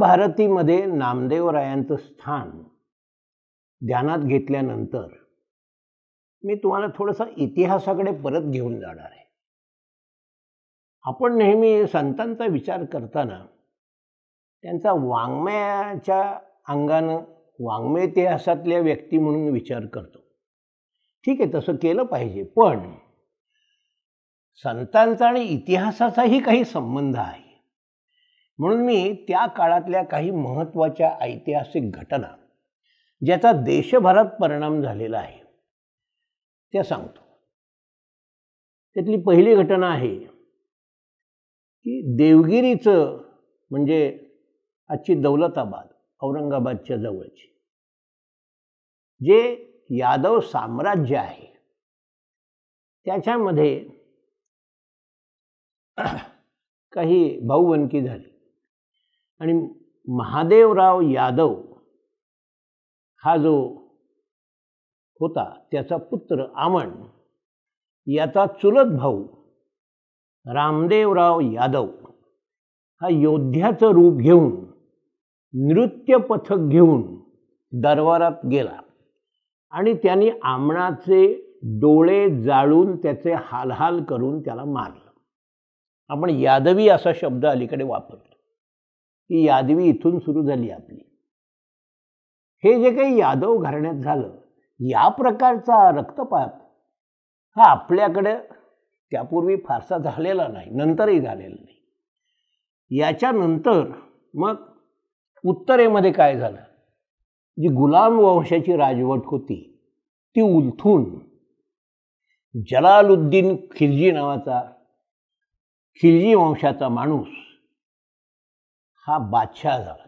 भारतीमध्ये नामदेवरायांचं स्थान ध्यानात घेतल्यानंतर मी तुम्हाला थोडासा इतिहासाकडे परत घेऊन जाणार आहे आपण नेहमी संतांचा विचार करताना त्यांचा वाङ्मयाच्या अंगानं वाङ्मय इतिहासातल्या व्यक्ती म्हणून विचार करतो ठीक आहे तसं केलं पाहिजे पण संतांचा आणि इतिहासाचाही काही संबंध आहे म्हणून मी त्या काळातल्या काही महत्त्वाच्या ऐतिहासिक घटना ज्याचा देशभरात परिणाम झालेला आहे त्या सांगतो त्यातली पहिली घटना आहे की देवगिरीचं म्हणजे आजची दौलताबाद औरंगाबादच्या जवळची जे यादव साम्राज्य आहे त्याच्यामध्ये काही भाऊवनकी झाली आणि महादेवराव यादव हा जो होता त्याचा पुत्र आमण याचा चुलत भाऊ रामदेवराव यादव हा योद्ध्याचं रूप घेऊन नृत्य पथक घेऊन दरबारात गेला आणि त्यांनी आमणाचे डोळे जाळून त्याचे हालहाल करून त्याला मारलं आपण यादवी असा शब्द अलीकडे वापरतो की यादवी इथून सुरू झाली आपली हे जे काही यादव घराण्यात झालं या प्रकारचा रक्तपात हा आपल्याकडे त्यापूर्वी फारसा झालेला नाही नंतरही झालेला नाही याच्यानंतर मग उत्तरेमध्ये काय झालं जी गुलाम वंशाची राजवट होती ती उलथून जलालुद्दीन खिलजी नावाचा खिलजी वंशाचा माणूस हा बादशाह झाला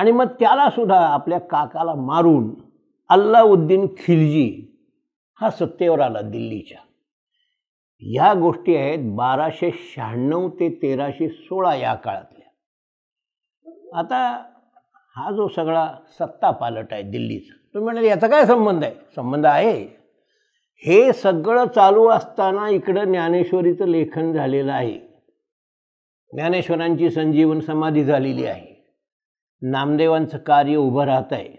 आणि मग त्यालासुद्धा आपल्या काकाला मारून अल्लाउद्दीन खिलजी हा सत्तेवर आला दिल्लीच्या ह्या गोष्टी आहेत बाराशे शहाण्णव ते तेराशे सोळा या काळातल्या आता हा जो सगळा सत्ता पालट आहे दिल्लीचा तुम्ही म्हणाल याचा काय संबंध आहे संबंध आहे हे सगळं चालू असताना इकडं ज्ञानेश्वरीचं लेखन झालेलं आहे ज्ञानेश्वरांची संजीवन समाधी झालेली आहे नामदेवांचं कार्य उभं राहत आहे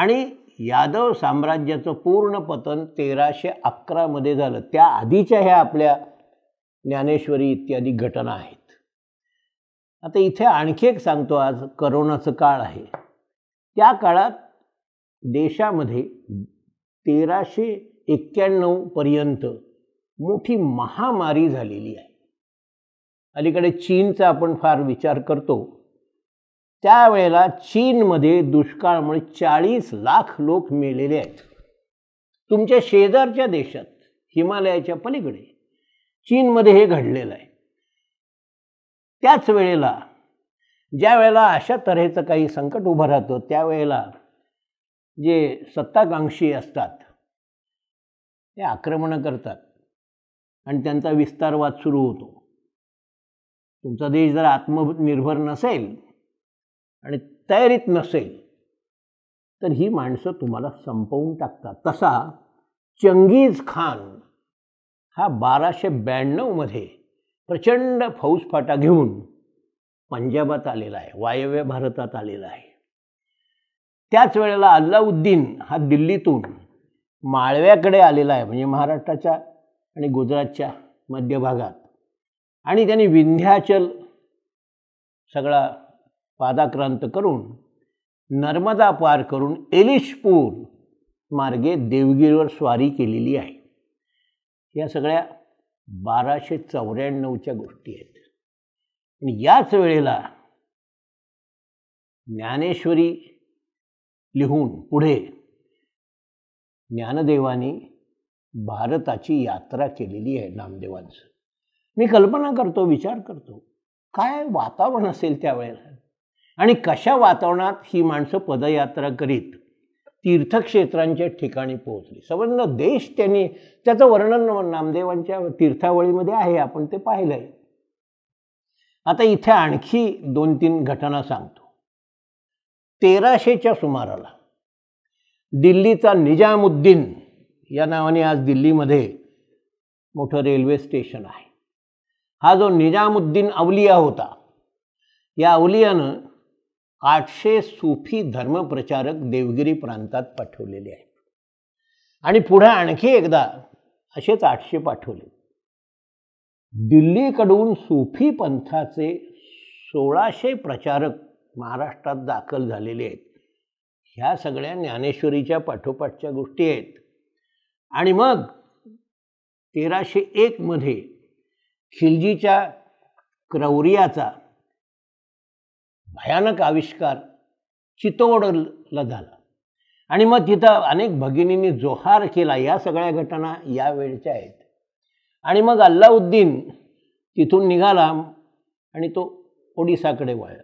आणि यादव साम्राज्याचं पूर्ण पतन तेराशे अकरामध्ये झालं त्या आधीच्या ह्या आपल्या ज्ञानेश्वरी इत्यादी घटना आहेत आता इथे आणखी एक सांगतो आज करोनाचं काळ आहे त्या काळात देशामध्ये तेराशे एक्क्याण्णवपर्यंत मोठी महामारी झालेली आहे अलीकडे चीनचा आपण फार विचार करतो त्यावेळेला चीनमध्ये दुष्काळामुळे चाळीस लाख लोक मेलेले आहेत तुमच्या शेजारच्या देशात हिमालयाच्या पलीकडे चीनमध्ये हे घडलेलं आहे त्याच वेळेला ज्या वेळेला अशा तऱ्हेचं काही संकट उभं राहतं त्यावेळेला जे सत्ताकांक्षी असतात ते आक्रमणं करतात आणि त्यांचा विस्तारवाद सुरू होतो तुमचा देश जर आत्मनिर्भर नसेल आणि तयारीत नसेल तर ही माणसं तुम्हाला संपवून टाकतात तसा चंगीज खान हा बाराशे ब्याण्णवमध्ये प्रचंड फौजफाटा घेऊन पंजाबात आलेला आहे वायव्य भारतात आलेला आहे त्याच वेळेला अल्लाउद्दीन हा दिल्लीतून माळव्याकडे आलेला आहे म्हणजे महाराष्ट्राच्या आणि गुजरातच्या मध्य भागात आणि त्यांनी विंध्याचल सगळा पादाक्रांत करून नर्मदा पार करून एलिशपूर मार्गे देवगिरीवर स्वारी केलेली आहे या सगळ्या बाराशे चौऱ्याण्णवच्या गोष्टी आहेत आणि याच वेळेला ज्ञानेश्वरी लिहून पुढे ज्ञानदेवाने भारताची यात्रा केलेली आहे नामदेवांचं मी कल्पना करतो विचार करतो काय वातावरण असेल त्यावेळेला आणि कशा वातावरणात ही माणसं पदयात्रा करीत तीर्थक्षेत्रांच्या ठिकाणी पोहोचली संबंध देश त्यांनी त्याचं वर्णन नामदेवांच्या तीर्थावळीमध्ये आहे आपण ते पाहिलंय आता इथे आणखी दोन तीन घटना सांगतो तेराशेच्या सुमाराला दिल्लीचा निजामुद्दीन या नावाने आज दिल्लीमध्ये मोठं रेल्वे स्टेशन आहे हा जो निजामुद्दीन अवलिया होता या अवलियानं आठशे सुफी धर्मप्रचारक देवगिरी प्रांतात पाठवलेले आहेत आणि पुढे आणखी एकदा असेच आठशे पाठवले दिल्लीकडून सुफी पंथाचे सोळाशे प्रचारक महाराष्ट्रात दाखल झालेले आहेत ह्या सगळ्या ज्ञानेश्वरीच्या पाठोपाठच्या गोष्टी आहेत आणि मग तेराशे एकमध्ये खिलजीच्या क्रौर्याचा भयानक आविष्कार चितोडला झाला आणि मग तिथं अनेक भगिनींनी जोहार केला या सगळ्या घटना यावेळच्या आहेत आणि मग अल्लाउद्दीन तिथून निघाला आणि तो ओडिसाकडे वळला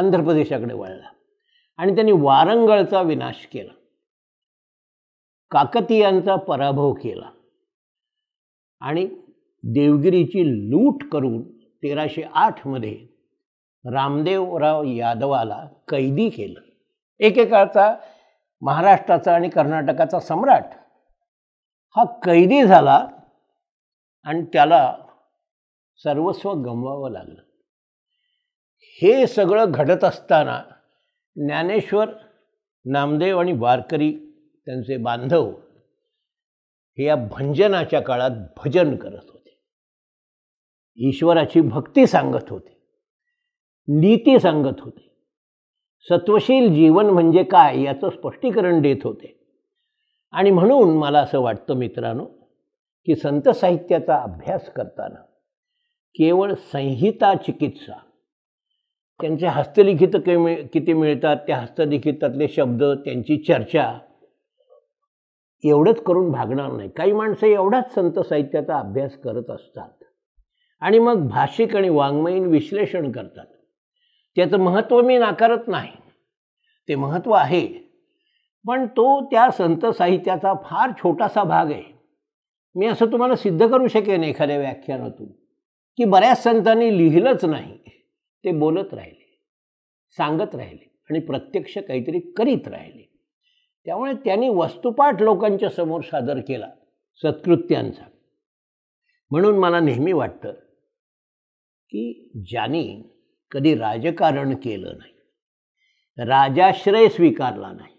आंध्र प्रदेशाकडे वळला आणि त्यांनी वारंगळचा विनाश केला काकतीयांचा पराभव केला आणि देवगिरीची लूट करून तेराशे आठमध्ये रामदेवराव यादवाला कैदी केलं एकेकाळचा महाराष्ट्राचा आणि कर्नाटकाचा सम्राट हा कैदी झाला आणि त्याला सर्वस्व गमवावं लागलं हे सगळं घडत असताना ज्ञानेश्वर नामदेव आणि वारकरी त्यांचे बांधव हे या भंजनाच्या काळात भजन करत होते ईश्वराची भक्ती सांगत होते नीती सांगत होते सत्वशील जीवन म्हणजे काय याचं स्पष्टीकरण देत होते आणि म्हणून मला असं वाटतं मित्रांनो की संत साहित्याचा अभ्यास करताना केवळ संहिता चिकित्सा त्यांचे हस्तलिखित के किती मिळतात त्या हस्तलिखितातले शब्द त्यांची चर्चा एवढंच करून भागणार नाही काही माणसं एवढाच संत साहित्याचा अभ्यास करत असतात आणि मग भाषिक आणि वाङ्मयीन विश्लेषण करतात त्याचं महत्त्व मी नाकारत नाही ते महत्त्व आहे पण तो त्या संत साहित्याचा फार छोटासा भाग आहे मी असं तुम्हाला सिद्ध करू शकेन एखाद्या व्याख्यानातून की बऱ्याच संतांनी लिहिलंच नाही ते बोलत राहिले सांगत राहिले आणि प्रत्यक्ष काहीतरी करीत राहिले त्यामुळे त्यांनी वस्तुपाठ लोकांच्या समोर सादर केला सत्कृत्यांचा म्हणून मला नेहमी वाटतं की ज्यांनी कधी राजकारण केलं नाही राजाश्रय स्वीकारला नाही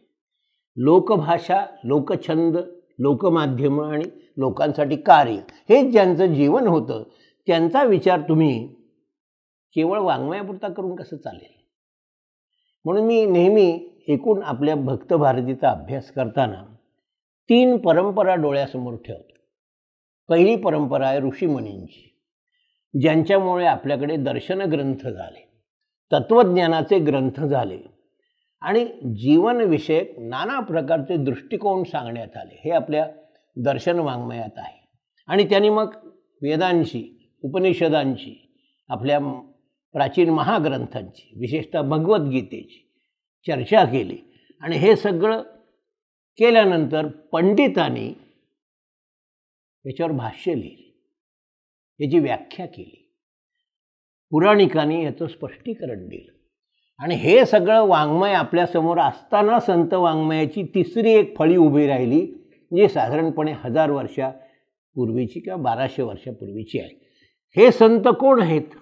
लोकभाषा लोकछंद लोकमाध्यमं आणि लोकांसाठी कार्य हेच ज्यांचं जीवन होतं त्यांचा विचार तुम्ही केवळ वाङ्मयापुरता करून कसं चालेल म्हणून मी नेहमी एकूण आपल्या भक्त भारतीचा अभ्यास करताना तीन परंपरा डोळ्यासमोर ठेवतो पहिली परंपरा आहे ऋषीमुनींची ज्यांच्यामुळे आपल्याकडे दर्शन ग्रंथ झाले तत्त्वज्ञानाचे ग्रंथ झाले आणि जीवनविषयक नाना प्रकारचे दृष्टिकोन सांगण्यात आले हे आपल्या दर्शन वाङ्मयात आहे आणि त्यांनी मग वेदांशी उपनिषदांची आपल्या प्राचीन महाग्रंथांची विशेषतः भगवद्गीतेची चर्चा केली आणि हे सगळं केल्यानंतर पंडितांनी याच्यावर भाष्य लिहिलं याची व्याख्या केली पुराणिकांनी याचं स्पष्टीकरण दिलं आणि हे सगळं वाङ्मय आपल्यासमोर असताना संत वाङ्मयाची तिसरी एक फळी उभी राहिली जी साधारणपणे हजार वर्षापूर्वीची किंवा बाराशे वर्षापूर्वीची आहे हे संत कोण आहेत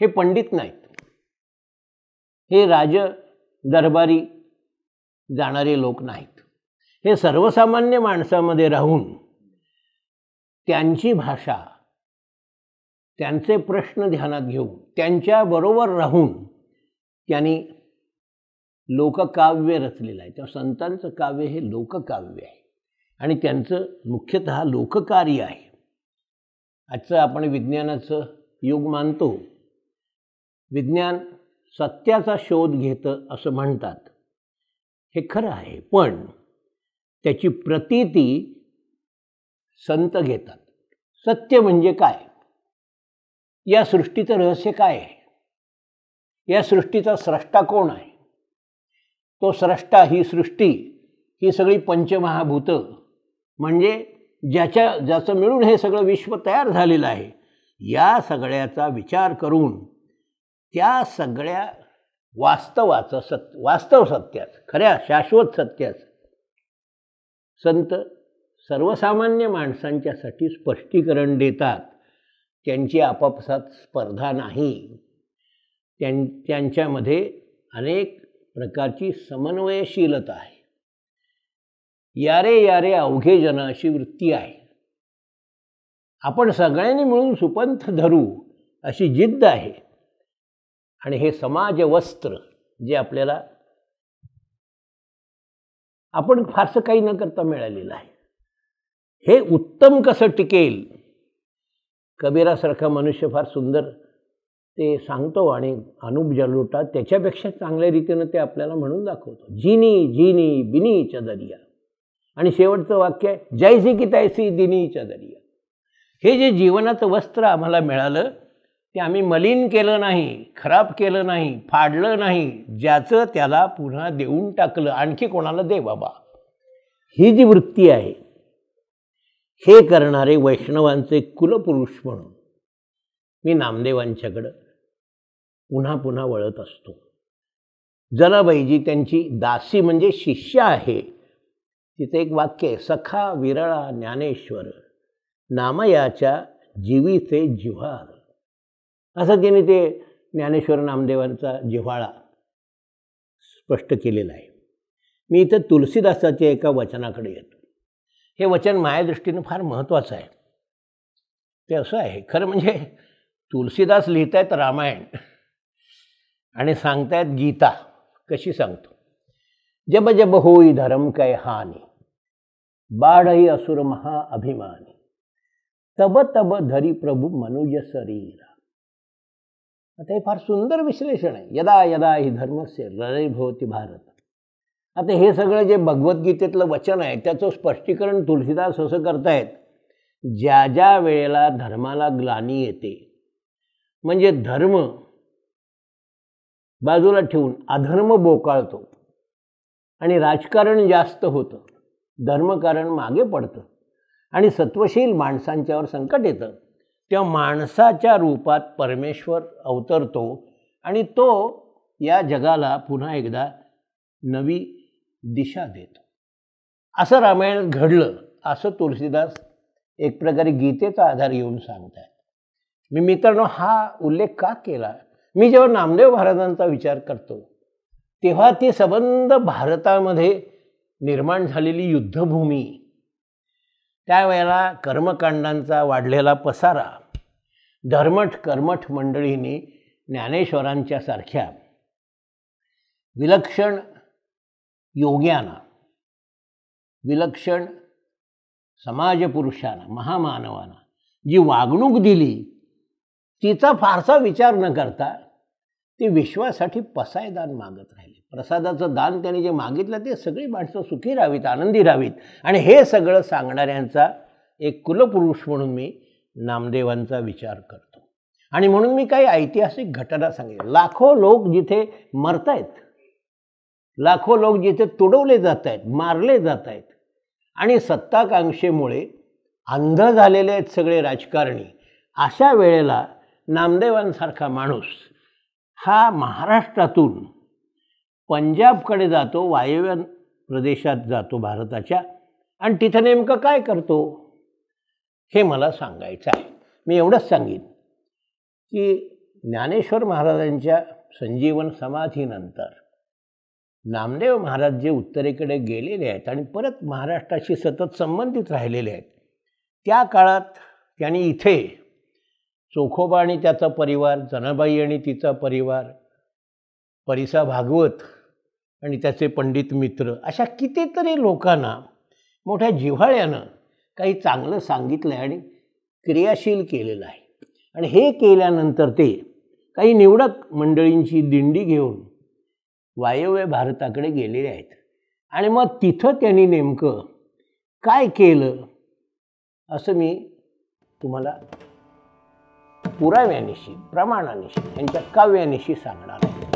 हे पंडित नाहीत हे राज दरबारी जाणारे लोक नाहीत हे सर्वसामान्य माणसामध्ये राहून त्यांची भाषा त्यांचे प्रश्न ध्यानात घेऊन त्यांच्याबरोबर राहून त्यांनी लोककाव्य रचलेलं आहे तेव्हा संतांचं काव्य हे लोककाव्य आहे आणि त्यांचं मुख्यतः लोककार्य आहे आजचं आपण विज्ञानाचं युग मानतो विज्ञान सत्याचा शोध घेतं असं म्हणतात हे खरं आहे पण त्याची प्रतीती संत घेतात सत्य म्हणजे काय या सृष्टीचं रहस्य काय आहे या सृष्टीचा स्रष्टा कोण आहे तो स्रष्टा ही सृष्टी ही सगळी पंचमहाभूतं म्हणजे ज्याच्या ज्याचं मिळून हे सगळं विश्व तयार झालेलं आहे या सगळ्याचा विचार करून त्या सगळ्या वास्तवाचं सत् वास्तव सत्याच खऱ्या शाश्वत सत्याच संत सर्वसामान्य माणसांच्यासाठी स्पष्टीकरण देतात त्यांची आपापसात स्पर्धा नाही त्यां त्यांच्यामध्ये अनेक प्रकारची समन्वयशीलता आहे यारे यारे अवघे जन अशी वृत्ती आहे आपण सगळ्यांनी मिळून सुपंथ धरू अशी जिद्द आहे आणि हे समाज वस्त्र जे आपल्याला आपण फारसं काही न करता मिळालेलं आहे हे उत्तम कसं टिकेल कबीरासारखा मनुष्य फार सुंदर ते सांगतो आणि अनुप जलोटा त्याच्यापेक्षा चांगल्या रीतीनं ते आपल्याला म्हणून दाखवतो जिनी जिनी बिनीच्या दर्या आणि शेवटचं वाक्य आहे जायसी की तैसी दिनीच्या दर्या हे जे जीवनाचं वस्त्र आम्हाला मिळालं ते आम्ही मलिन केलं नाही खराब केलं नाही फाडलं नाही ज्याचं त्याला पुन्हा देऊन टाकलं आणखी कोणाला दे बाबा ही जी वृत्ती आहे हे करणारे वैष्णवांचे कुलपुरुष म्हणून मी नामदेवांच्याकडं पुन्हा पुन्हा वळत असतो जनाबाईजी त्यांची दासी म्हणजे शिष्य आहे तिथे एक वाक्य आहे सखा विरळा ज्ञानेश्वर नामयाच्या जीवीचे जिव्हाळ असं तिने ते ज्ञानेश्वर नामदेवांचा जिव्हाळा स्पष्ट केलेला आहे मी इथं तुलसीदासाच्या एका वचनाकडे येतो हे वचन माया दृष्टीनं फार महत्त्वाचं आहे ते असं आहे खरं म्हणजे तुलसीदास लिहित आहेत रामायण आणि सांगतायत गीता कशी सांगतो जब जब होई धर्म काय हानी बाढही असुर महा अभिमानी तब तब धरी प्रभु मनुज शरीर आता हे फार सुंदर विश्लेषण आहे यदा यदा ही धर्मस्य लय भवती भारत आता हे सगळं जे भगवद्गीतेतलं वचन आहे त्याचं स्पष्टीकरण तुलसीदास असं करतायत ज्या ज्या वेळेला धर्माला ग्लानी येते म्हणजे धर्म बाजूला ठेवून अधर्म बोकाळतो आणि राजकारण जास्त होतं धर्मकारण मागे पडतं आणि सत्वशील माणसांच्यावर संकट येतं त्या माणसाच्या रूपात परमेश्वर अवतरतो आणि तो या जगाला पुन्हा एकदा नवी दिशा देतो असं रामायण घडलं असं तुलसीदास एक प्रकारे गीतेचा आधार घेऊन सांगतायत मी मित्रांनो हा उल्लेख का केला मी जेव्हा नामदेव महाराजांचा विचार करतो तेव्हा ती सबंध भारतामध्ये निर्माण झालेली युद्धभूमी त्यावेळेला कर्मकांडांचा वाढलेला पसारा धर्मठ कर्मठ मंडळींनी ज्ञानेश्वरांच्या सारख्या विलक्षण योग्यांना विलक्षण समाजपुरुषांना महामानवांना जी वागणूक दिली तिचा फारसा विचार न करता ते विश्वासाठी पसायदान मागत राहिले प्रसादाचं दान त्यांनी जे मागितलं ते सगळी माणसं सुखी राहावीत आनंदी राहावीत आणि हे सगळं सांगणाऱ्यांचा एक कुलपुरुष म्हणून मी नामदेवांचा विचार करतो आणि म्हणून मी काही ऐतिहासिक घटना सांगेन लाखो लोक जिथे मरत आहेत लाखो लोक जिथे तुडवले जात आहेत मारले जात आहेत आणि सत्ताकांक्षेमुळे अंध झालेले आहेत सगळे राजकारणी अशा वेळेला नामदेवांसारखा माणूस हा महाराष्ट्रातून पंजाबकडे जातो वायव्य प्रदेशात जातो भारताच्या आणि तिथं नेमकं काय करतो हे मला सांगायचं आहे मी एवढंच सांगेन की ज्ञानेश्वर महाराजांच्या संजीवन समाधीनंतर नामदेव महाराज जे उत्तरेकडे गेलेले आहेत आणि परत महाराष्ट्राशी सतत संबंधित राहिलेले आहेत त्या काळात त्यांनी इथे चोखोबा आणि त्याचा परिवार जनाबाई आणि तिचा परिवार परिसा भागवत आणि त्याचे पंडित मित्र अशा कितीतरी लोकांना मोठ्या जिव्हाळ्यानं काही चांगलं सांगितलं आहे आणि क्रियाशील केलेलं आहे आणि हे केल्यानंतर ते काही निवडक मंडळींची दिंडी घेऊन वायव्य भारताकडे गेलेले आहेत आणि मग तिथं त्यांनी नेमकं काय केलं असं मी तुम्हाला पुराव्यानिशी प्रमाणानिशी त्यांच्या काव्यानिशी सांगणार आहे